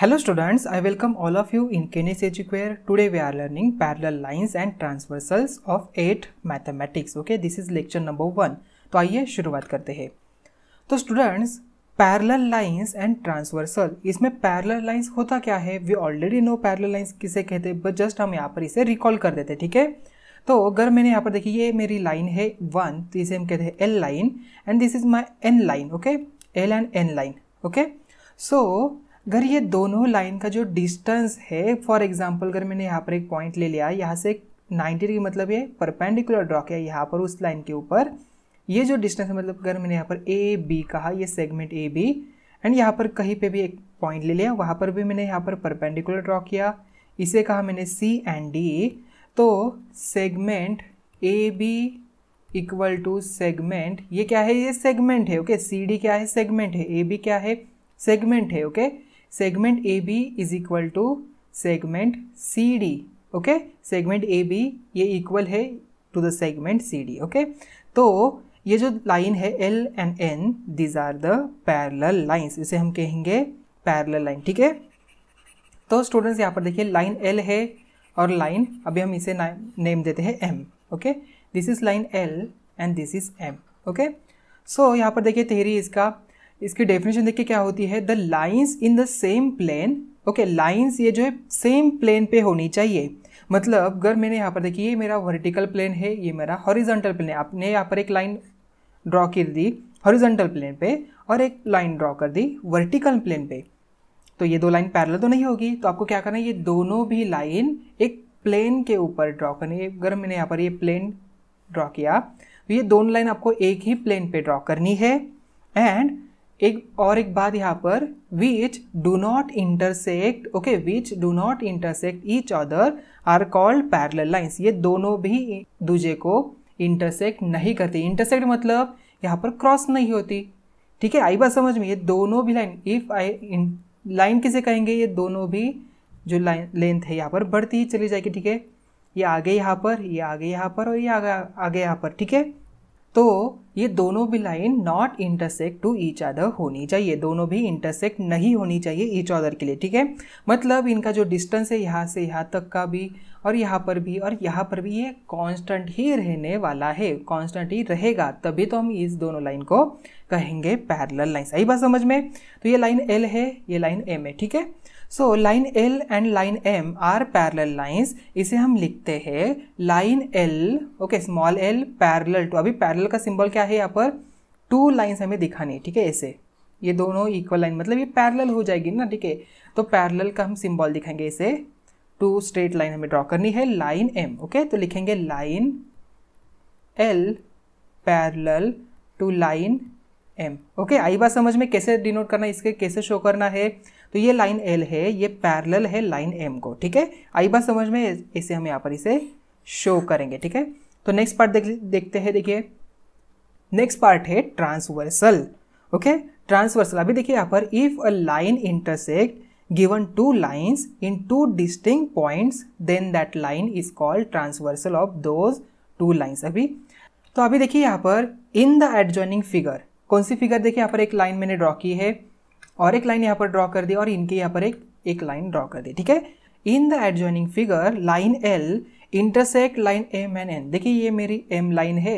Hello students I welcome all of you in Kenneth educare today we are learning parallel lines and transversals of eight mathematics okay this is lecture number one तो आइए शुरुआत करते हैं तो students parallel lines and transversal इसमें parallel lines होता क्या है we already know parallel lines किसे कहते हैं बट जस्ट हम यहाँ पर इसे रिकॉल कर देते हैं ठीक है तो अगर मैंने यहाँ पर देखिए ये मेरी लाइन है वन तो इसे हम कहते हैं L line and this is my N line okay L and N line okay so अगर ये दोनों लाइन का जो डिस्टेंस है फॉर एग्जाम्पल अगर मैंने यहाँ पर एक पॉइंट ले लिया यहाँ से 90 डिग्री मतलब ये परपेंडिकुलर ड्रॉ किया यहाँ पर उस लाइन के ऊपर ये जो डिस्टेंस है मतलब अगर मैंने यहाँ पर ए बी कहा ये सेगमेंट ए बी एंड यहाँ पर कहीं पे भी एक पॉइंट ले लिया वहाँ पर भी मैंने यहाँ पर परपेंडिकुलर ड्रॉ किया इसे कहा मैंने सी एंड डी तो segment A B equal to segment ये क्या है ये सेगमेंट है ओके सी डी क्या है सेगमेंट है ए बी क्या है सेगमेंट है okay okay? Segment A B is equal to segment C D okay segment A B ये इक्वल है to the segment C D okay तो ये जो लाइन है L and N these are the parallel lines इसे हम कहेंगे parallel line ठीक है तो स्टूडेंट्स यहाँ पर देखिए लाइन एल है और लाइन अभी हम इसे नेम देते हैं M okay this is line L and this is M okay so यहाँ पर देखिए थेरी इसका इसकी डेफिनेशन देखिए क्या होती है the lines in the same plane okay lines ये जो है सेम प्लेन पे होनी चाहिए मतलब अगर मैंने यहाँ पर देखिए ये मेरा वर्टिकल प्लेन है ये मेरा हॉरिजॉन्टल प्लेन है आपने यहाँ पर एक लाइन ड्रॉ कर दी हॉरिजॉन्टल प्लेन पे और एक लाइन ड्रॉ कर दी वर्टिकल प्लेन पे तो ये दो लाइन पैरल तो नहीं होगी तो आपको क्या करना है ये दोनों भी लाइन एक प्लेन के ऊपर ड्रॉ करनी है अगर मैंने यहाँ पर ये प्लेन ड्रॉ किया तो ये दोनों लाइन आपको एक ही प्लेन पे ड्रॉ करनी है एंड एक और एक बात यहाँ पर which do not intersect okay which do not intersect each other are called parallel lines ये दोनों भी दूजे को इंटरसेक्ट नहीं करती इंटरसेक्ट मतलब यहाँ पर क्रॉस नहीं होती ठीक है आई बात समझ में ये दोनों भी लाइन इफ आई लाइन किसे कहेंगे ये दोनों भी जो लाइन लेंथ है यहाँ पर बढ़ती ही चली जाएगी ठीक है ये आगे यहाँ पर ये आगे यहाँ पर और ये आगे आगे यहाँ पर ठीक है तो ये दोनों भी line not intersect to each other होनी चाहिए दोनों भी इंटरसेक्ट नहीं होनी चाहिए ईच अदर के लिए ठीक है मतलब इनका जो डिस्टेंस है यहाँ से यहाँ तक का भी और यहाँ पर भी और यहाँ पर भी ये कांस्टेंट ही रहने वाला है कांस्टेंट ही रहेगा तभी तो हम इस दोनों लाइन को कहेंगे पैरेलल लाइन सही बात समझ में तो ये लाइन एल है ये लाइन एम है ठीक है so line L and line M are parallel lines इसे हम लिखते हैं line L okay small L parallel to अभी पैरेलल का सिंबल क्या है यहाँ पर टू लाइंस हमें दिखानी है ठीक है ऐसे ये दोनों इक्वल लाइन मतलब ये पैरेलल हो जाएगी ना ठीक है तो पैरेलल का हम सिंबल दिखाएंगे इसे टू स्ट्रेट लाइन हमें ड्रॉ करनी है लाइन एम ओके तो लिखेंगे line L parallel to line M okay आई बात समझ में कैसे डिनोट करना है इसके कैसे शो करना है तो ये लाइन एल है ये पैरल है लाइन एम को ठीक है आई बात समझ में ऐसे हम यहाँ पर इसे शो करेंगे ठीक है तो नेक्स्ट पार्ट देख देखते हैं देखिए नेक्स्ट पार्ट है ट्रांसवर्सल ओके ट्रांसवर्सल अभी देखिए यहाँ पर if a line intersect given two lines in two distinct points then that line is called transversal of those two lines अभी तो अभी देखिए यहाँ पर इन द एडजॉइनिंग फिगर कौन सी फिगर देखिए यहाँ पर एक लाइन मैंने ड्रॉ की है और एक लाइन यहाँ पर ड्रॉ कर दी और इनके यहाँ पर एक एक लाइन ड्रॉ कर दी ठीक है in the adjoining figure line L intersect line M and N देखिए ये मेरी एम लाइन है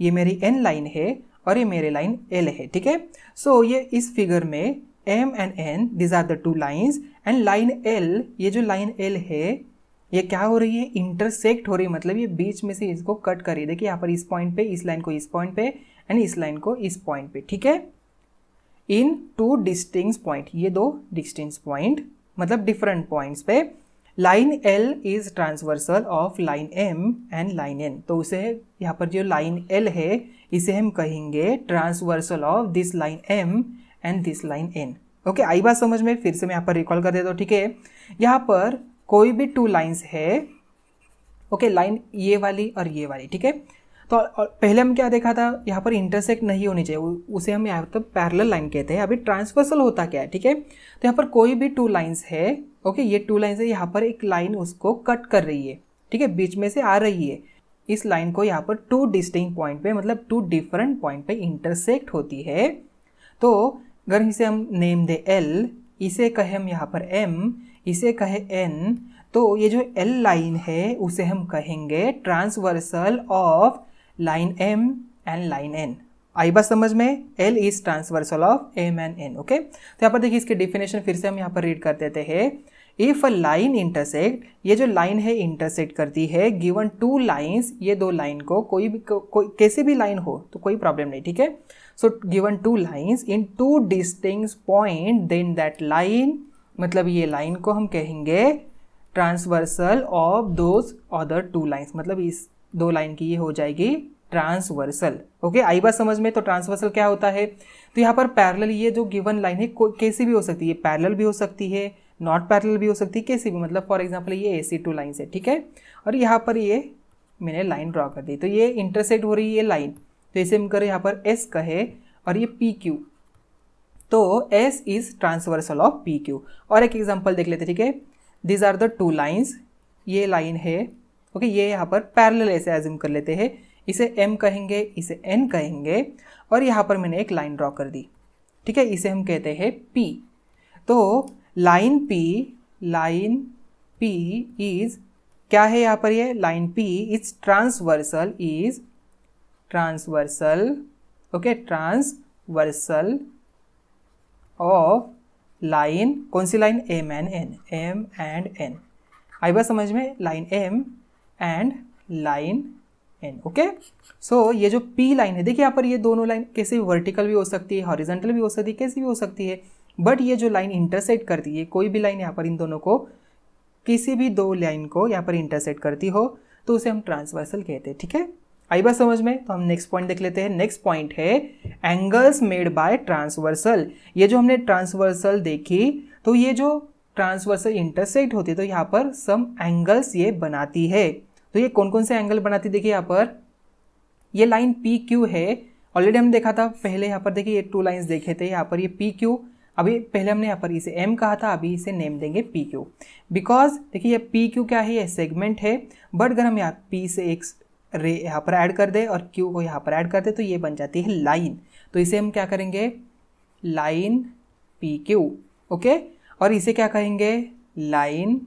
ये मेरी एन लाइन है और ये मेरी लाइन एल है ठीक है सो ये इस फिगर में M and N these are the two lines and line L ये जो लाइन एल है ये क्या हो रही है इंटरसेक्ट हो रही है मतलब ये बीच में से इसको कट कर रही है देखिए यहाँ पर इस पॉइंट पे इस लाइन को इस पॉइंट पे एंड इस लाइन को इस पॉइंट पे ठीक है इन टू डिस्टिंग पॉइंट ये दो डिस्टिंग पॉइंट मतलब डिफरेंट पॉइंट्स पे line L is transversal of line M and line N तो उसे यहाँ पर जो लाइन एल है इसे हम कहेंगे transversal of this line M and this line N okay आई बात समझ में फिर से मैं यहाँ पर रिकॉल कर देता हूँ ठीक है यहाँ पर कोई भी टू लाइन्स है ओके okay, लाइन ये वाली और ये वाली ठीक है तो पहले हम क्या देखा था यहाँ पर इंटरसेक्ट नहीं होनी चाहिए उसे हम यहाँ तो पैरल लाइन कहते हैं अभी ट्रांसवर्सल होता क्या है ठीक है तो यहाँ पर कोई भी टू लाइंस है ओके ये टू लाइंस है यहाँ पर एक लाइन उसको कट कर रही है ठीक है बीच में से आ रही है इस लाइन को यहाँ पर टू डिस्टिंग पॉइंट पे मतलब टू डिफरेंट पॉइंट पे इंटरसेक्ट होती है तो अगर इसे हम नेम दे एल इसे कहे हम यहाँ पर एम इसे कहे एन तो ये जो एल लाइन है उसे हम कहेंगे transversal of line M and line N आई बात समझ में L is transversal of M and N okay तो यहाँ पर देखिए इसकी डिफिनेशन फिर से हम यहाँ पर रीड कर देते हैं इफ़ अ लाइन इंटरसेक्ट ये जो लाइन है इंटरसेक्ट करती है गिवन टू लाइंस ये दो लाइन को कोई भी को, कोई कैसे भी लाइन हो तो कोई प्रॉब्लम नहीं ठीक है so given two lines in two distinct point then that line मतलब ये लाइन को हम कहेंगे transversal of those other two lines मतलब इस दो लाइन की ये हो जाएगी ट्रांसवर्सल ओके आई बात समझ में तो ट्रांसवर्सल क्या होता है तो यहाँ पर पैरल ये जो गिवन लाइन है कैसी भी हो सकती है पैरल भी हो सकती है नॉट पैरेलल भी हो सकती है कैसी भी मतलब फॉर एग्जाम्पल ये ए सी टू लाइन्स है ठीक है और यहाँ पर ये मैंने लाइन ड्रॉ कर दी तो ये इंटरसेक्ट हो रही है लाइन तो इसे हम करें यहाँ पर एस कहे और ये पी क्यू तो S is transversal of P Q और एक एग्जाम्पल देख लेते ठीक है these are the two lines ये लाइन है ओके ये यहाँ पर पैरल ऐसे एज्यूम कर लेते हैं इसे एम कहेंगे इसे एन कहेंगे और यहाँ पर मैंने एक लाइन ड्रॉ कर दी ठीक है इसे हम कहते हैं पी तो line P line P is क्या है यहां पर ये line P is transversal is transversal okay transversal of line कौन सी line M and N M and N आई बात समझ में line M and line N okay so ये जो पी लाइन है देखिए यहाँ पर ये दोनों लाइन कैसे वर्टिकल भी हो सकती है हॉरिजेंटल भी हो सकती है कैसी भी हो सकती है बट ये जो लाइन इंटरसेट करती है कोई भी लाइन यहाँ पर इन दोनों को किसी भी दो लाइन को यहाँ पर इंटरसेट करती हो तो उसे हम ट्रांसवर्सल कहते हैं ठीक है आई बात समझ में तो हम नेक्स्ट पॉइंट देख लेते हैं नेक्स्ट पॉइंट है एंगल्स मेड बाय ट्रांसवर्सल ये जो हमने ट्रांसवर्सल देखी तो ये जो ट्रांसवर्सल इंटरसेक्ट होती है तो यहाँ पर सम एंगल्स ये बनाती है तो ये कौन कौन से एंगल बनाती है देखिए यहाँ पर ये लाइन पी क्यू है ऑलरेडी हमने देखा था पहले यहाँ पर देखिए ये टू लाइन्स देखे थे यहाँ पर ये पी क्यू अभी पहले हमने यहाँ पर इसे एम कहा था अभी इसे नेम देंगे पी क्यू बिकॉज देखिए यह पी क्यू क्या है यह सेगमेंट है बट अगर हम यहाँ पी से एक रे यहाँ पर ऐड कर दे और क्यू को यहाँ पर ऐड कर दे तो ये बन जाती है लाइन तो इसे हम क्या करेंगे लाइन पी क्यू ओके और इसे क्या कहेंगे लाइन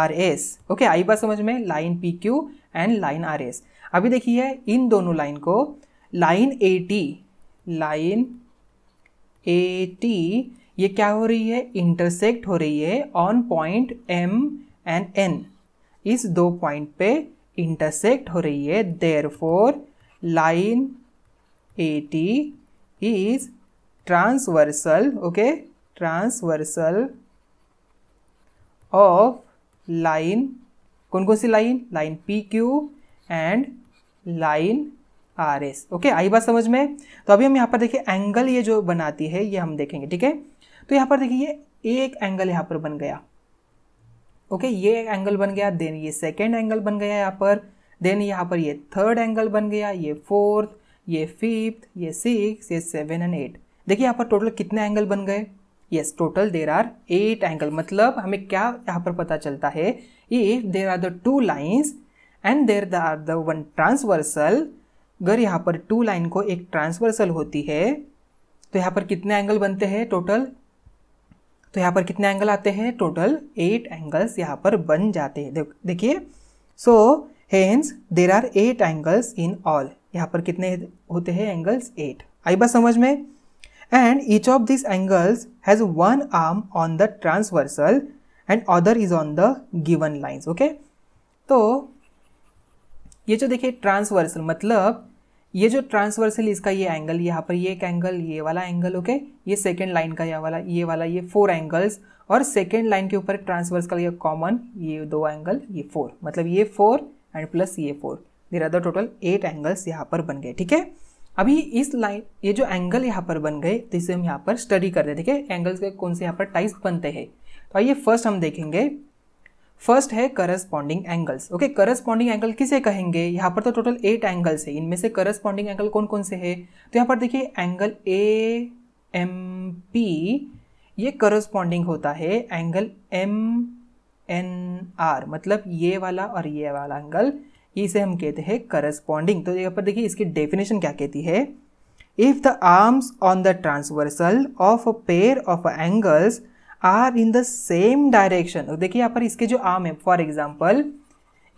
आर एस ओके आई बात समझ में line P Q and line R S अभी देखिए इन दोनों लाइन को line A T line A T ये क्या हो रही है इंटरसेक्ट हो रही है on point M and N इस दो पॉइंट पे इंटरसेक्ट हो रही है therefore line A T is transversal okay transversal of line कौन कौन सी line line P Q and line R S okay आई बात समझ में तो अभी हम यहाँ पर देखिए एंगल ये जो बनाती है ये हम देखेंगे ठीक है तो यहाँ पर देखिए एक एंगल यहाँ पर बन गया ओके okay, ये एंगल बन गया देन ये सेकेंड एंगल बन गया यहाँ पर देन यहाँ पर ये थर्ड एंगल बन गया ये फोर्थ ये फिफ्थ ये सिक्स ये सेवन एंड एट देखिए यहाँ पर टोटल कितने एंगल बन गए yes total there are eight angle मतलब हमें क्या यहाँ पर पता चलता है if there are the two lines and there are the one transversal अगर यहाँ पर टू लाइन को एक ट्रांसवर्सल होती है तो यहाँ पर कितने एंगल बनते हैं टोटल तो यहाँ पर कितने एंगल आते हैं टोटल एट एंगल्स यहाँ पर बन जाते हैं देखिए so hence there are eight angles in all यहाँ पर कितने होते हैं एंगल्स एट आई बस समझ में and each of this angles has one arm on the transversal and other is on the given lines okay तो ये जो देखिए ट्रांसवर्सल मतलब ये जो ट्रांसवर्सल इसका ये एंगल यहाँ पर ये एक एंगल ये वाला एंगल ओके ये सेकेंड लाइन का यह वाला ये वाला ये फोर एंगल्स और सेकेंड लाइन के ऊपर ट्रांसवर्स का ये कॉमन ये दो एंगल ये फोर मतलब ये फोर एंड प्लस ये four there are total eight angles यहाँ पर बन गए ठीक है अभी इस लाइन ये जो एंगल यहाँ पर बन गए तो इसे हम यहाँ पर स्टडी रहे हैं ठीक है एंगल्स के कौन से यहाँ पर टाइप्स बनते हैं तो आइए फर्स्ट हम देखेंगे फर्स्ट है corresponding angles okay corresponding angle किसे कहेंगे यहाँ पर तो टोटल एट एंगल्स है इनमें से करस्पॉन्डिंग एंगल कौन कौन से है तो यहाँ पर देखिए एंगल ए एम पी ये करस्पॉन्डिंग होता है एंगल एम एन आर मतलब ये वाला और ये वाला एंगल इसे हम कहते हैं करस्पॉन्डिंग तो यहाँ पर देखिए इसकी डेफिनेशन क्या कहती है if the arms on the transversal of a pair of angles are in the same direction तो देखिए यहाँ पर इसके जो आर्म है फॉर एग्जाम्पल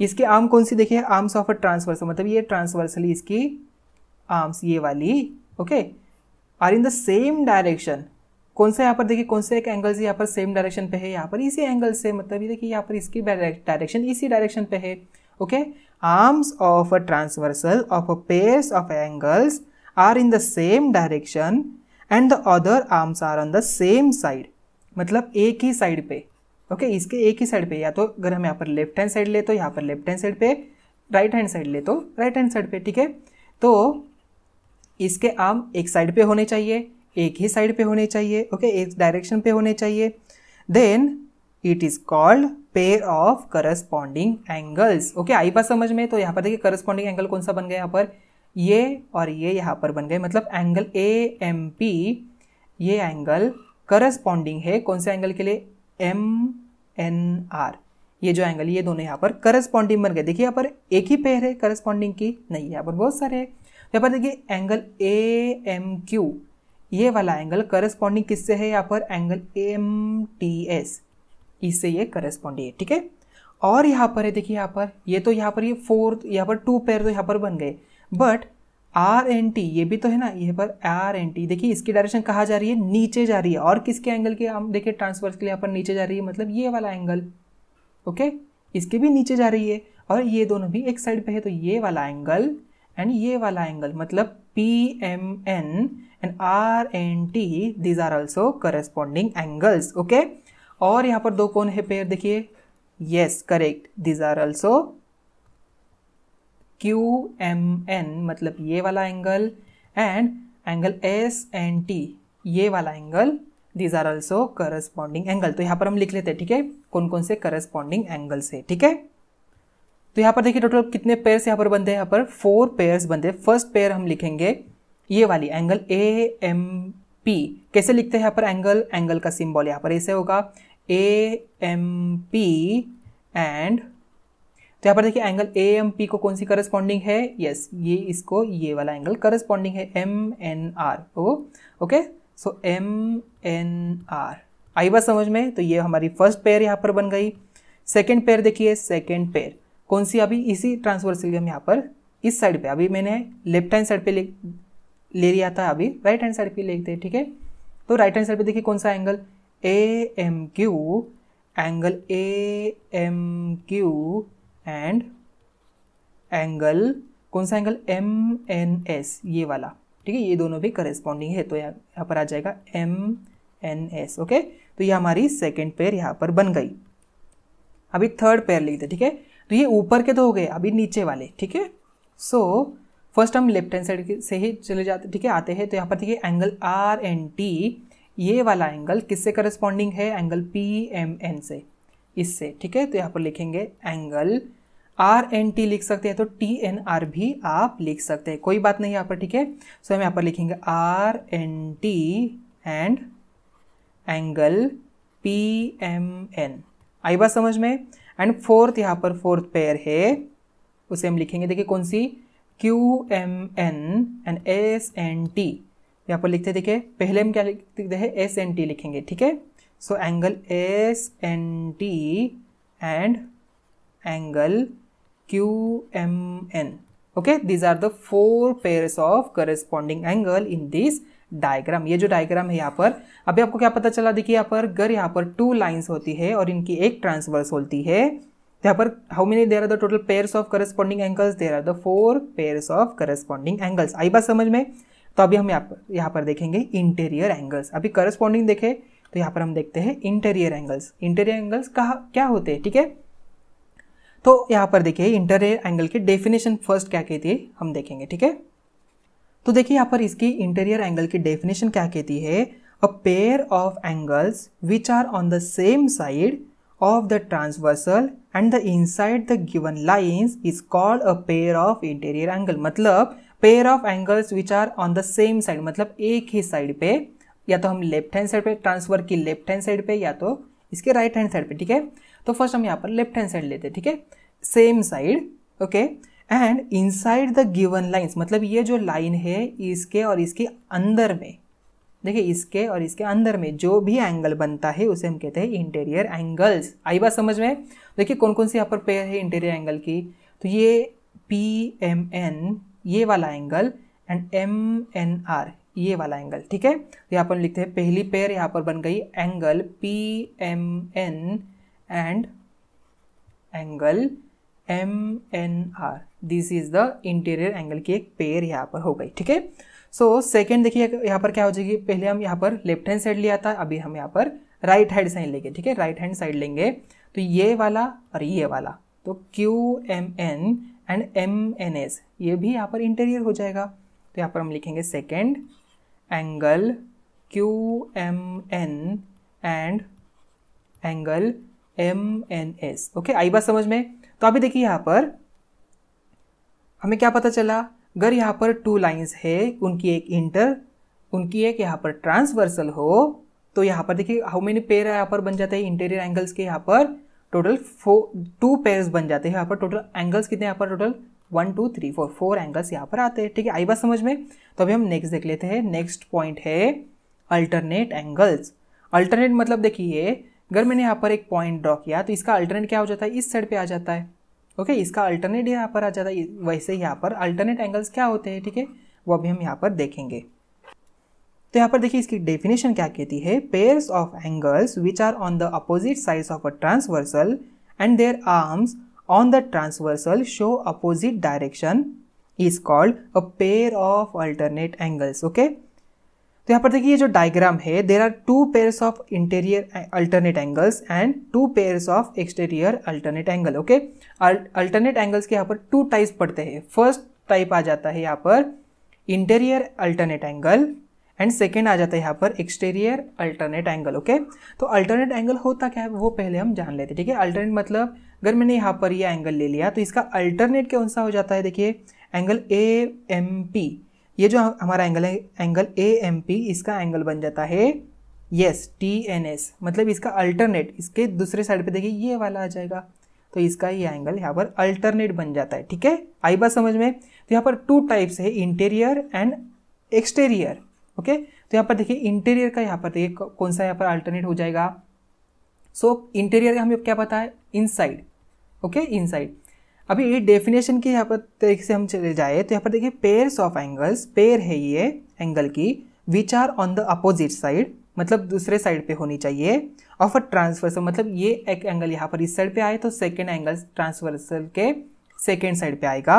इसके आर्म कौन सी देखिए आर्म्स ऑफ अ ट्रांसवर्सल मतलब ये ट्रांसवर्सली इसकी आर्म्स ये वाली okay are in the same direction कौन सा यहाँ पर देखिए कौन से एक एंगल यहाँ पर सेम डायरेक्शन पे है यहाँ पर इसी एंगल से मतलब ये देखिए यहाँ पर इसकी डायरेक्शन इसी डायरेक्शन पे है okay arms of a transversal of a pairs of angles are in the same direction and the other arms are on the same side मतलब एक ही साइड पे ओके okay, इसके एक ही साइड पे या तो अगर हम यहाँ पर लेफ्ट हैंड साइड ले तो यहाँ पर लेफ्ट हैंड साइड पे राइट हैंड साइड ले तो राइट हैंड साइड पे ठीक है तो इसके आर्म एक साइड पे होने चाहिए एक ही साइड पे होने चाहिए ओके okay, एक डायरेक्शन पे होने चाहिए then it is called pair of corresponding angles okay आई बात समझ में तो यहाँ पर देखिए करस्पॉन्डिंग एंगल कौन सा बन गया यहाँ पर ये और ये यहाँ पर बन गए मतलब एंगल ए एम पी ये एंगल करस्पॉन्डिंग है कौन से एंगल के लिए एम एन आर ये जो एंगल ये दोनों यहाँ पर करस्पॉन्डिंग बन गए देखिए यहाँ पर एक ही पेयर है करस्पॉन्डिंग की नहीं यहाँ पर बहुत सारे हैं तो यहाँ पर देखिए एंगल ए एम क्यू ये वाला एंगल करस्पॉन्डिंग किससे है यहाँ पर एंगल एम टी एस इससे ये करस्पॉन्डिंग है ठीक है और यहाँ पर है देखिए यहाँ पर ये तो यहाँ पर ये फोर्थ यहाँ पर टू पेयर तो यहाँ पर बन गए बट आर एन टी ये भी तो है ना ये पर आर एन टी देखिए इसकी डायरेक्शन कहाँ जा रही है नीचे जा रही है और किसके एंगल के हम देखिए ट्रांसवर्स के लिए यहाँ पर नीचे जा रही है मतलब ये वाला एंगल ओके इसके भी नीचे जा रही है और ये दोनों भी एक साइड पे है तो ये वाला एंगल एंड ये वाला एंगल मतलब P M N and R N T these are also corresponding angles okay और यहाँ पर दो कौन है पेयर देखिए yes correct these are also Q M N मतलब ये वाला angle and angle S N T ये वाला angle these are also corresponding angle तो यहाँ पर हम लिख लेते हैं ठीक है कौन कौन से करस्पॉन्डिंग एंगल्स है ठीक है तो यहाँ पर देखिए टोटल कितने पेयर्स यहाँ पर बनते हैं यहाँ पर फोर पेयर्स बनते हैं फर्स्ट पेयर हम लिखेंगे ये वाली एंगल ए एम पी कैसे लिखते हैं यहाँ पर एंगल एंगल का सिंबल यहाँ पर ऐसे होगा ए एम पी एंड तो यहाँ पर देखिए एंगल ए एम पी को कौन सी करस्पॉन्डिंग है यस yes, ये इसको ये वाला एंगल करस्पॉन्डिंग है M N R O okay so M N R आई बात समझ में तो ये हमारी फर्स्ट पेयर यहाँ पर बन गई सेकेंड पेयर देखिए सेकेंड पेयर कौन सी अभी इसी ट्रांसवर्सल हम यहाँ पर इस साइड पे अभी मैंने लेफ्ट हैंड साइड पे ले ले लिया था अभी राइट हैंड साइड पे लेते हैं ठीक है तो राइट हैंड साइड पे देखिए कौन सा angle A M Q angle A M Q and angle कौन सा एंगल एम एन एस ये वाला ठीक है ये दोनों भी करेस्पॉन्डिंग है तो यहाँ पर आ जाएगा एम एन एस ओके तो ये हमारी सेकेंड पेयर यहाँ पर बन गई अभी थर्ड पेयर लिखते ठीक है तो ये ऊपर के तो हो गए अभी नीचे वाले ठीक है सो फर्स्ट हम लेफ्ट हैंड साइड से ही चले जाते ठीक है आते हैं तो यहाँ पर देखिए एंगल आर एन टी ये वाला एंगल किससे करस्पॉन्डिंग है एंगल पी एम एन से इससे ठीक है तो यहाँ पर लिखेंगे एंगल आर एन टी लिख सकते हैं तो टी एन आर भी आप लिख सकते हैं कोई बात नहीं यहाँ पर ठीक है सो हम यहाँ पर लिखेंगे R N T and angle P M N आई बात समझ में एंड फोर्थ यहाँ पर फोर्थ पेयर है उसे हम लिखेंगे देखिए कौन सी Q M N and S N T यहाँ पर लिखते देखिए पहले हम क्या लिखते हैं एस एन टी लिखेंगे ठीक है so angle S N T and angle Q, M, N. Okay, these are the four pairs of corresponding angle in this diagram ये जो डायग्राम है यहाँ पर अभी आपको क्या पता चला देखिए यहाँ पर अगर यहाँ पर टू लाइंस होती है और इनकी एक ट्रांसवर्स होती है यहाँ पर how many there are the total pairs of corresponding angles there are the four pairs of corresponding angles आई बात समझ में तो अभी हम यहाँ पर यहाँ पर देखेंगे इंटीरियर एंगल्स अभी करस्पॉन्डिंग देखें तो यहाँ पर हम देखते हैं इंटीरियर एंगल्स इंटीरियर एंगल्स कहा क्या होते हैं ठीक है तो यहाँ पर देखिए इंटर एंगल की डेफिनेशन फर्स्ट क्या कहती है हम देखेंगे ठीक है तो देखिए यहाँ पर इसकी इंटीरियर एंगल की डेफिनेशन क्या कहती है a pair of angles which are on the same side of the transversal and the inside the given lines is called a pair of interior angle मतलब pair of angles which are on the same side मतलब एक ही side पे या तो हम left hand side पे ट्रांसवर की लेफ्ट हैंड साइड पे या तो इसके राइट हैंड साइड पे ठीक है तो फर्स्ट हम यहाँ पर लेफ्ट हैंड साइड लेते हैं ठीक है same side okay and inside the given lines मतलब ये जो लाइन है इसके और इसके अंदर में देखिए इसके और इसके अंदर में जो भी एंगल बनता है उसे हम कहते हैं इंटीरियर एंगल्स आई बात समझ में देखिए कौन कौन सी यहाँ पर पेयर है इंटीरियर एंगल की तो ये पी एम एन ये वाला angle and M N R ये वाला एंगल ठीक है तो यहाँ पर लिखते हैं पहली पेयर यहाँ पर बन गई angle P M N and angle M N R this is the interior angle की एक पेयर यहाँ पर हो गई ठीक है सो सेकेंड देखिए यहाँ पर क्या हो जाएगी पहले हम यहाँ पर लेफ्ट हैंड साइड लिया था अभी हम यहाँ पर राइट हैंड साइड लेंगे ठीक है राइट हैंड साइड लेंगे तो ये वाला और ये वाला तो Q M N and M N S ये भी यहाँ पर इंटीरियर हो जाएगा तो यहाँ पर हम लिखेंगे second angle Q M N and angle M N S okay आई बात समझ में तो अभी देखिए यहाँ पर हमें क्या पता चला अगर यहाँ पर टू लाइंस है उनकी एक इंटर उनकी एक यहाँ पर ट्रांसवर्सल हो तो यहाँ पर देखिए हाउ मेनी पेयर यहाँ पर बन जाते हैं इंटीरियर एंगल्स के यहाँ पर टोटल फोर टू पेयर्स बन जाते हैं यहाँ पर टोटल एंगल्स कितने यहाँ पर total one two three four four angles यहाँ पर आते हैं ठीक है आई बात समझ में तो अभी हम नेक्स्ट देख लेते हैं नेक्स्ट पॉइंट है अल्टरनेट एंगल्स अल्टरनेट मतलब देखिए अगर मैंने यहाँ पर एक पॉइंट ड्रॉ किया तो इसका अल्टरनेट क्या हो जाता है इस साइड पे आ जाता है ओके इसका अल्टरनेट यहाँ पर आ जाता है वैसे यहाँ पर अल्टरनेट एंगल्स क्या होते हैं ठीक है थीके? वो अभी हम यहाँ पर देखेंगे तो यहाँ पर देखिए इसकी डेफिनेशन क्या कहती है pairs of angles which are on the opposite साइज of a transversal and their arms on the transversal show opposite direction is called a pair of alternate angles okay तो यहाँ पर देखिए जो डायग्राम है there are two pairs of interior alternate angles and two pairs of exterior alternate angle okay alternate angles के यहाँ पर two types पड़ते हैं फर्स्ट टाइप आ जाता है यहाँ पर interior alternate angle and second आ जाता है यहाँ पर एक्सटीरियर अल्टरनेट एंगल ओके तो अल्टरनेट एंगल होता क्या है वो पहले हम जान लेते हैं ठीक है अल्टरनेट मतलब अगर मैंने यहाँ पर ये यह एंगल ले लिया तो इसका अल्टरनेट कौन सा हो जाता है देखिए एंगल ए एम पी ये जो हमारा एंगल है एंगल ए एम पी इसका एंगल बन जाता है यस टी एन एस मतलब इसका अल्टरनेट इसके दूसरे साइड पे देखिए ये वाला आ जाएगा तो इसका ये एंगल यहाँ पर अल्टरनेट बन जाता है ठीक है आई बात समझ में तो यहाँ पर टू टाइप्स है इंटीरियर एंड एक्सटेरियर ओके तो यहाँ पर देखिए इंटीरियर का यहाँ पर देखिए कौन सा यहाँ पर अल्टरनेट हो जाएगा सो so, इंटीरियर हमें क्या पता है इनसाइड ओके इनसाइड अभी ये डेफिनेशन के यहाँ पर तरीके से हम चले जाए तो यहाँ पर देखिए पेयर्स ऑफ एंगल्स पेयर है ये एंगल की which are on the opposite side मतलब दूसरे साइड पे होनी चाहिए ऑफ अ ट्रांसवर्सल मतलब ये एक एंगल यहाँ पर इस साइड पे आए तो सेकेंड एंगल ट्रांसवर्सल के सेकेंड साइड पे आएगा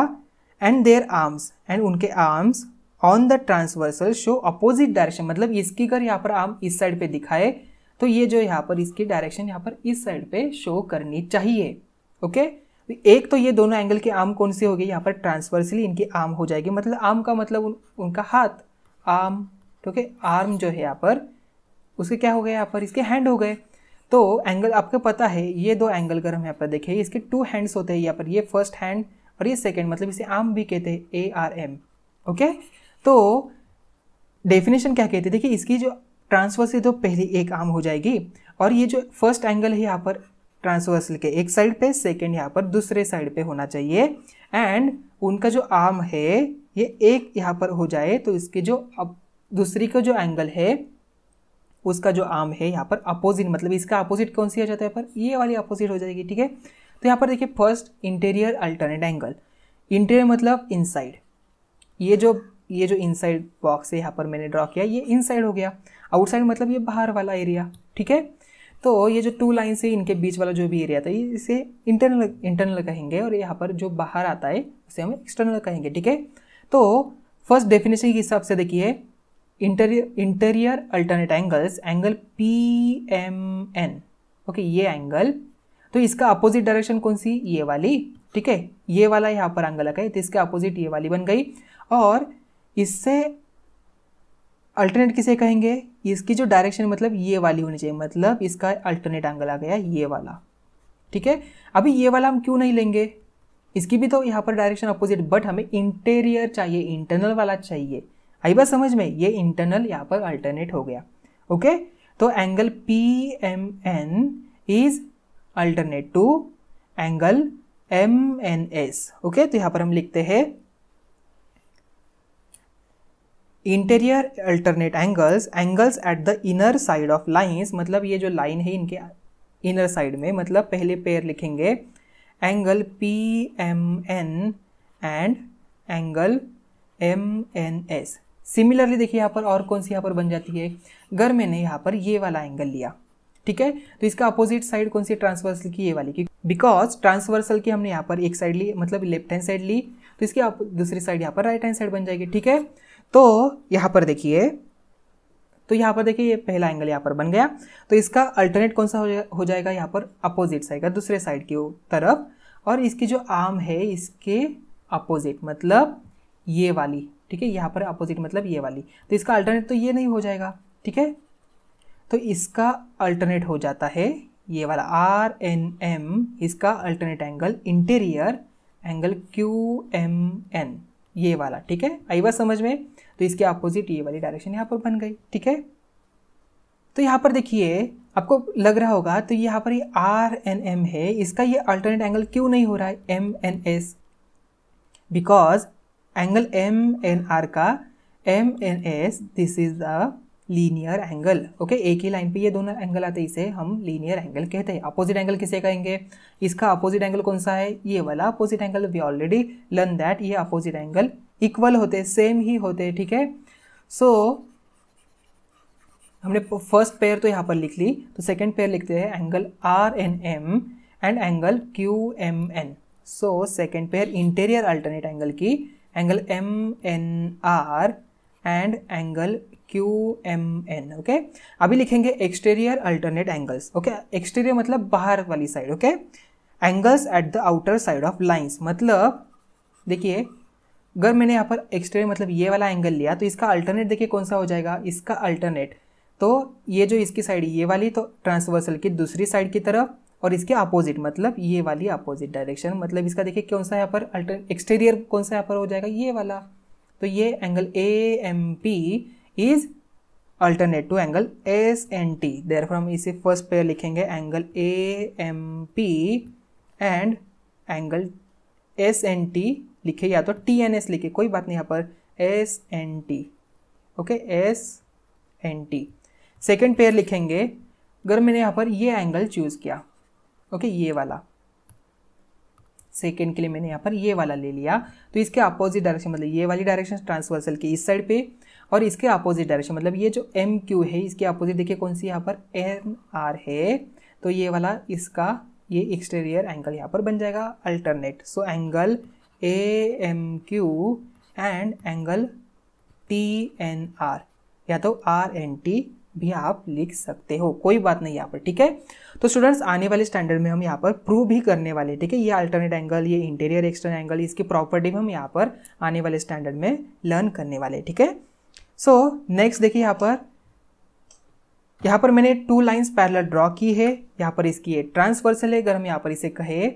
एंड देयर आर्म्स एंड उनके arms on the transversal show opposite direction मतलब इसकी अगर यहाँ पर आर्म इस साइड पे दिखाए तो ये जो यहाँ पर इसकी डायरेक्शन यहाँ पर इस साइड पे शो करनी चाहिए ओके okay? एक तो ये दोनों एंगल के आर्म कौन से हो गए यहाँ पर ट्रांसवर्सली इनके आर्म हो जाएगी मतलब आर्म का मतलब उन, उनका हाथ आर्म ठीक है आर्म जो है यहाँ पर उसके क्या हो गए यहाँ पर इसके हैंड हो गए तो एंगल आपको पता है ये दो एंगल अगर हम यहाँ पर देखें इसके टू हैंड्स होते हैं यहाँ पर ये फर्स्ट हैंड और ये सेकेंड मतलब इसे आर्म भी कहते हैं ए आर एम ओके तो डेफिनेशन क्या कहते हैं देखिए इसकी जो ट्रांसफर से तो पहली एक आर्म हो जाएगी और ये जो फर्स्ट एंगल है यहाँ पर ट्रांसवर्सल के एक साइड पे सेकेंड यहाँ पर दूसरे साइड पे होना चाहिए एंड उनका जो आर्म है ये एक यहाँ पर हो जाए तो इसके जो अब दूसरी का जो एंगल है उसका जो आर्म है यहाँ पर अपोजिट मतलब इसका अपोजिट कौन सी आ जाता है पर ये वाली अपोजिट हो जाएगी ठीक है तो यहाँ पर देखिए first interior alternate angle interior मतलब इनसाइड ये जो ये जो इनसाइड बॉक्स है यहाँ पर मैंने ड्रॉ किया ये इनसाइड हो गया आउटसाइड मतलब ये बाहर वाला एरिया ठीक है तो ये जो टू लाइन से इनके बीच वाला जो भी एरिया था ये इसे इंटरनल इंटरनल कहेंगे और यहाँ पर जो बाहर आता है उसे हम एक्सटर्नल कहेंगे ठीक है तो फर्स्ट डेफिनेशन के हिसाब से देखिए interior interior alternate angles angle P M N okay ये एंगल तो इसका अपोजिट डायरेक्शन कौन सी ये वाली ठीक है ये वाला यहाँ पर एंगल है तो इसके अपोजिट ये वाली बन गई और इससे अल्टरनेट किसे कहेंगे इसकी जो डायरेक्शन मतलब ये वाली होनी चाहिए मतलब इसका अल्टरनेट एंगल आ गया ये वाला ठीक है अभी ये वाला हम क्यों नहीं लेंगे इसकी भी तो यहाँ पर डायरेक्शन अपोजिट बट हमें इंटीरियर चाहिए इंटरनल वाला चाहिए आई बात समझ में ये इंटरनल यहाँ पर अल्टरनेट हो गया ओके तो angle P M N is alternate to angle M N S okay तो यहाँ पर हम लिखते हैं interior alternate angles angles at the inner side of lines मतलब ये जो लाइन है इनके इनर साइड में मतलब पहले पेयर लिखेंगे angle P M N and angle M N S similarly देखिए यहाँ पर और कौन सी यहाँ पर बन जाती है अगर मैंने यहाँ पर ये वाला एंगल लिया ठीक है तो इसका अपोजिट साइड कौन सी ट्रांसवर्सल की ये वाली की बिकॉज ट्रांसवर्सल की हमने यहाँ पर एक साइड ली मतलब लेफ्ट हैंड साइड ली तो इसकी दूसरी साइड यहाँ पर राइट हैंड साइड बन जाएगी ठीक है तो यहां पर देखिए तो यहां पर देखिए ये पहला एंगल यहां पर बन गया तो इसका अल्टरनेट कौन सा हो, जाएगा यहां पर अपोजिट साइड का दूसरे साइड की तरफ और इसकी जो आर्म है इसके अपोजिट मतलब ये वाली ठीक है यहां पर अपोजिट मतलब ये वाली तो इसका अल्टरनेट तो ये नहीं हो जाएगा ठीक है तो इसका अल्टरनेट हो जाता है ये वाला आर एन एम इसका alternate angle interior angle Q M N ये वाला ठीक है आई बात समझ में तो इसके अपोजिट ये वाली डायरेक्शन यहाँ पर बन गई ठीक है तो यहाँ पर देखिए आपको लग रहा होगा तो यहाँ पर ये आर एन एम है इसका ये अल्टरनेट एंगल क्यों नहीं हो रहा है M N S because angle M N R का M N S this is a linear angle okay एक ही लाइन पे ये दोनों एंगल आते हैं इसे हम लीनियर एंगल कहते हैं अपोजिट एंगल किसे कहेंगे इसका अपोजिट एंगल कौन सा है ये वाला opposite angle we already learn that ये अपोजिट एंगल इक्वल होते सेम ही होते ठीक है सो हमने फर्स्ट पेयर तो यहाँ पर लिख ली तो सेकेंड पेयर लिखते हैं angle R N M and angle Q M N so second pair interior alternate angle की angle M N R and angle Q M N okay अभी लिखेंगे exterior alternate angles okay exterior मतलब बाहर वाली side okay angles at the outer side of lines मतलब देखिए अगर मैंने यहाँ पर एक्सट्रीम मतलब ये वाला एंगल लिया तो इसका अल्टरनेट देखिए कौन सा हो जाएगा इसका अल्टरनेट तो ये जो इसकी साइड ये वाली तो ट्रांसवर्सल की दूसरी साइड की तरफ और इसके अपोजिट मतलब ये वाली अपोजिट डायरेक्शन मतलब इसका देखिए कौन सा यहाँ पर अल्टर एक्सटीरियर कौन सा यहाँ पर हो जाएगा ये वाला तो ये angle A M P is alternate to angle S N T there from इसे फर्स्ट पेयर लिखेंगे angle A M P and angle S N T लिखे या तो टी एन एस लिखे कोई बात नहीं यहाँ पर S N T okay S N T second pair लिखेंगे अगर मैंने यहाँ पर ये एंगल चूज़ किया ओके okay, ये वाला सेकेंड के लिए मैंने यहाँ पर ये वाला ले लिया तो इसके अपोजिट डायरेक्शन मतलब ये वाली डायरेक्शन ट्रांसवर्सल की इस साइड पे और इसके अपोजिट डायरेक्शन मतलब ये जो एम क्यू है इसके अपोजिट देखिए कौन सी यहाँ पर एम आर है तो ये वाला इसका ये एक्सटेरियर एंगल यहाँ पर बन जाएगा alternate so angle M Q and angle T N R या तो आर एन टी भी आप लिख सकते हो कोई बात नहीं यहाँ पर ठीक है तो स्टूडेंट्स आने वाले स्टैंडर्ड में हम यहाँ पर प्रूव भी करने वाले ठीक है ये अल्टरनेट एंगल ये इंटीरियर एक्सटर्नल एंगल इसकी प्रॉपर्टी भी हम यहाँ पर आने वाले स्टैंडर्ड में लर्न करने वाले ठीक है सो नेक्स्ट देखिए यहाँ पर यहाँ पर मैंने टू लाइन्स पैरल ड्रॉ की है यहाँ पर इसकी ट्रांसवर्सल है अगर हम यहाँ पर इसे कहे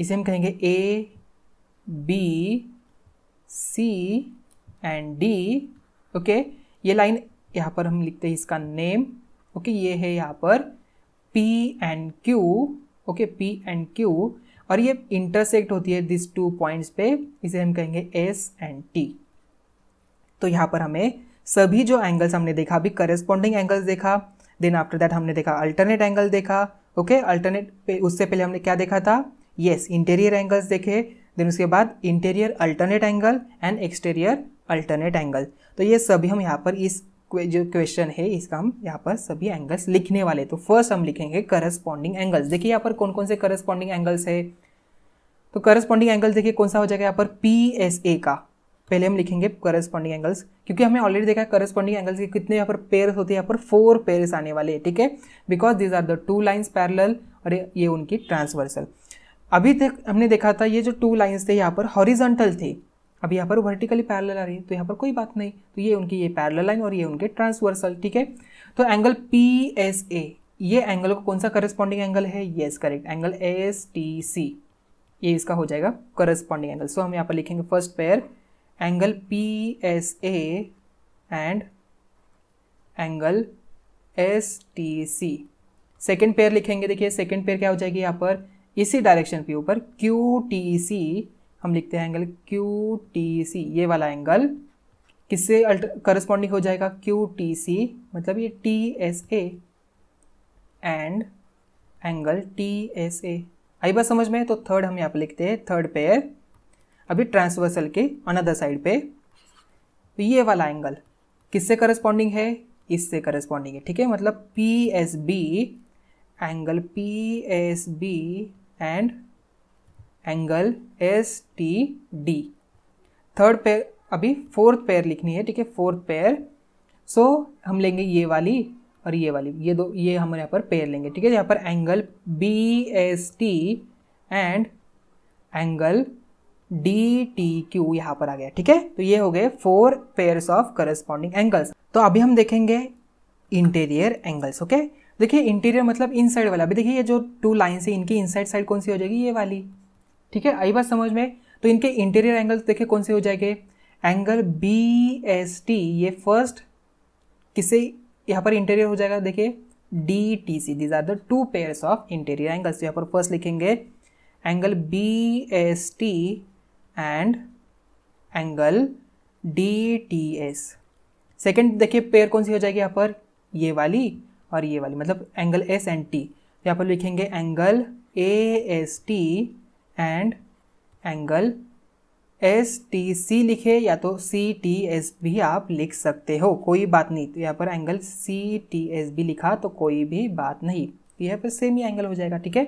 इसे हम कहेंगे A B C and D okay ये लाइन यहाँ पर हम लिखते हैं इसका नेम ओके okay, ये है यहाँ पर P and Q okay P and Q और ये इंटरसेक्ट होती है दिस टू पॉइंट्स पे इसे हम कहेंगे एस एंड टी तो यहाँ पर हमें सभी जो एंगल्स हमने देखा अभी करस्पॉन्डिंग एंगल्स देखा देन आफ्टर दैट हमने देखा अल्टरनेट एंगल देखा ओके okay? अल्टरनेट पे उससे पहले हमने क्या देखा था येस इंटीरियर एंगल्स देखे देन उसके बाद interior alternate angle and exterior alternate angle तो ये सभी हम यहाँ पर इस जो क्वेश्चन है इसका हम यहाँ पर सभी एंगल्स लिखने वाले तो फर्स्ट हम लिखेंगे करस्पॉन्डिंग एंगल्स देखिए यहाँ पर कौन कौन से करस्पॉन्डिंग एंगल्स है तो करस्पॉन्डिंग एंगल देखिए कौन सा हो जाएगा यहाँ पर पी एस ए का पहले हम लिखेंगे करस्पॉन्डिंग एंगल्स क्योंकि हमें ऑलरेडी देखा है करस्पॉन्डिंग एंगल्स के कितने यहाँ पर पेयर्स होते हैं यहाँ पर फोर पेयर्स आने वाले हैं ठीक है because these are the two lines parallel और ये उनकी ट्रांसवर्सल अभी तक हमने देखा था ये जो टू लाइन्स थे यहाँ पर हॉरिजॉन्टल थे अब यहाँ पर वर्टिकली पैरल आ रही है तो यहाँ पर कोई बात नहीं तो ये उनकी ये पैरल लाइन और ये उनके ट्रांसवर्सल ठीक है तो एंगल पी एस ए ये एंगल को कौन सा करस्पॉन्डिंग एंगल है yes correct angle S T C ये इसका हो जाएगा करस्पॉन्डिंग एंगल सो हम यहाँ पर लिखेंगे first pair angle P S A and angle S T C second pair लिखेंगे देखिए सेकेंड पेयर क्या हो जाएगी यहाँ पर इसी डायरेक्शन के ऊपर क्यू टी सी हम लिखते हैं एंगल क्यू टी सी ये वाला एंगल किससे करस्पॉन्डिंग हो जाएगा क्यू टी सी मतलब ये T S A and angle T S A आई बात समझ में तो थर्ड हम यहाँ पे लिखते हैं थर्ड पेयर अभी ट्रांसवर्सल के अनदर साइड पे तो ये वाला एंगल किससे करस्पॉन्डिंग है इससे करस्पॉन्डिंग है ठीक है मतलब P S B angle P S B and angle S T D third pair अभी फोर्थ पेयर लिखनी है ठीक है फोर्थ पेयर सो हम लेंगे ये वाली और ये वाली ये दो ये हम यहाँ पर पेयर लेंगे ठीक है यहाँ पर angle B S T and angle D T Q यहाँ पर आ गया ठीक है तो ये हो गए four pairs of corresponding angles तो अभी हम देखेंगे इंटीरियर एंगल्स ओके देखिए इंटीरियर मतलब इनसाइड वाला अभी देखिए ये जो टू लाइन्स है इनकी इनसाइड साइड कौन सी हो जाएगी ये वाली ठीक है आई बात समझ में तो इनके इंटीरियर एंगल देखिए कौन से हो जाएंगे एंगल बी एस टी ये फर्स्ट किसे यहाँ पर इंटीरियर हो जाएगा देखिए D T C these are the two pairs of interior angles यहाँ पर फर्स्ट लिखेंगे angle B S T and angle D T S second देखिए पेयर कौन सी हो जाएगी यहाँ पर ये वाली और ये वाली मतलब एंगल एस एंड टी यहाँ पर लिखेंगे angle A S T and angle S T C लिखे या तो सी टी एस भी आप लिख सकते हो कोई बात नहीं तो यहाँ पर एंगल सी टी एस भी लिखा तो कोई भी बात नहीं तो यहाँ पर सेम ही एंगल हो जाएगा ठीक है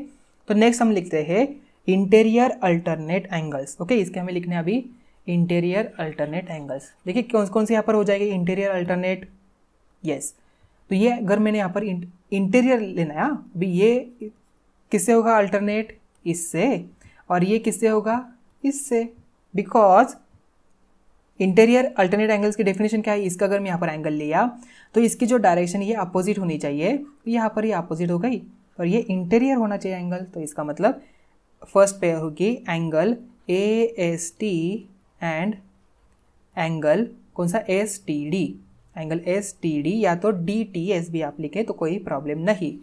तो नेक्स्ट हम लिखते हैं इंटेरियर अल्टरनेट एंगल्स ओके इसके हमें लिखने अभी इंटेरियर अल्टरनेट एंगल्स देखिए कौन कौन से यहाँ पर हो जाएगी इंटेरियर अल्टरनेट यस तो ये अगर मैंने यहाँ पर इंटीरियर लेना है अभी हाँ, ये किससे होगा अल्टरनेट इससे और ये किससे होगा इससे बिकॉज इंटीरियर अल्टरनेट एंगल्स की डेफिनेशन क्या है इसका अगर मैं यहाँ पर एंगल लिया तो इसकी जो डायरेक्शन ये अपोजिट होनी चाहिए तो यहाँ पर ये अपोजिट हो गई और ये इंटीरियर होना चाहिए एंगल तो इसका मतलब फर्स्ट पेयर होगी angle A S T and angle कौन सा S T D angle S T D या तो डी टी एस भी आप लिखें तो कोई प्रॉब्लम नहीं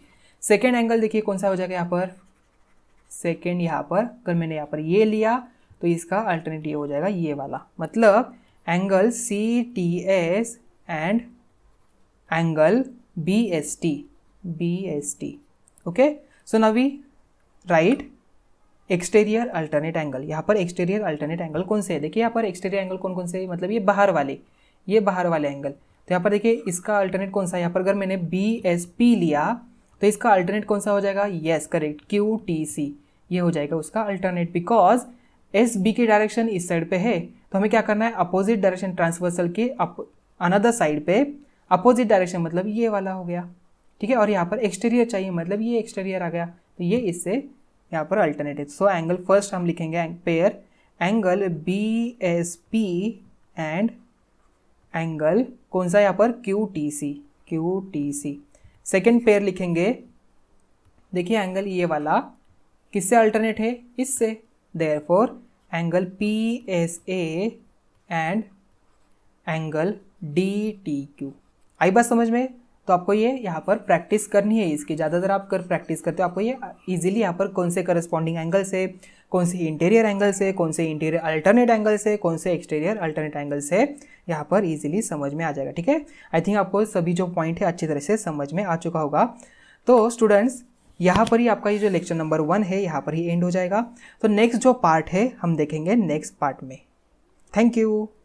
सेकेंड एंगल देखिए कौन सा हो जाएगा यहाँ पर सेकेंड यहाँ पर अगर मैंने यहाँ पर ये लिया तो इसका अल्टरनेट ये हो जाएगा ये वाला मतलब angle C T S and angle B S T B S T okay so now we write exterior alternate angle यहाँ पर एक्सटेरियर अल्टरनेट एंगल कौन से है देखिए यहाँ पर एक्सटेरियर एंगल कौन कौन से मतलब ये बाहर वाले ये बाहर वाले एंगल तो यहाँ पर देखिए इसका अल्टरनेट कौन सा है यहाँ पर अगर मैंने बी एस पी लिया तो इसका अल्टरनेट कौन सा हो जाएगा yes correct Q T C ये हो जाएगा उसका अल्टरनेट बिकॉज एस बी के डायरेक्शन इस साइड पे है तो हमें क्या करना है अपोजिट डायरेक्शन ट्रांसवर्सल के अनदर साइड पे अपोजिट डायरेक्शन मतलब ये वाला हो गया ठीक है और यहाँ पर एक्सटीरियर चाहिए मतलब ये एक्सटेरियर आ गया तो ये इससे यहाँ पर अल्टरनेट है सो एंगल फर्स्ट हम लिखेंगे pair angle B S P and angle कौन सा यहाँ पर Q T C Q T C second pair लिखेंगे देखिए एंगल ये वाला किससे अल्टरनेट है इससे therefore angle P S A and angle D T Q आई बात समझ में तो आपको ये यहाँ पर प्रैक्टिस करनी है इसकी ज़्यादातर आप कर प्रैक्टिस करते हो आपको ये इजीली यहाँ पर कौन से करस्पॉन्डिंग एंगल से कौन से इंटीरियर एंगल से कौन से इंटीरियर अल्टरनेट एंगल से कौन से एक्सटीरियर अल्टरनेट एंगल से यहाँ पर इजीली समझ में आ जाएगा ठीक है आई थिंक आपको सभी जो पॉइंट है अच्छी तरह से समझ में आ चुका होगा तो स्टूडेंट्स यहाँ पर ही आपका ये जो लेक्चर नंबर वन है यहाँ पर ही एंड हो जाएगा तो नेक्स्ट जो पार्ट है हम देखेंगे नेक्स्ट पार्ट में थैंक यू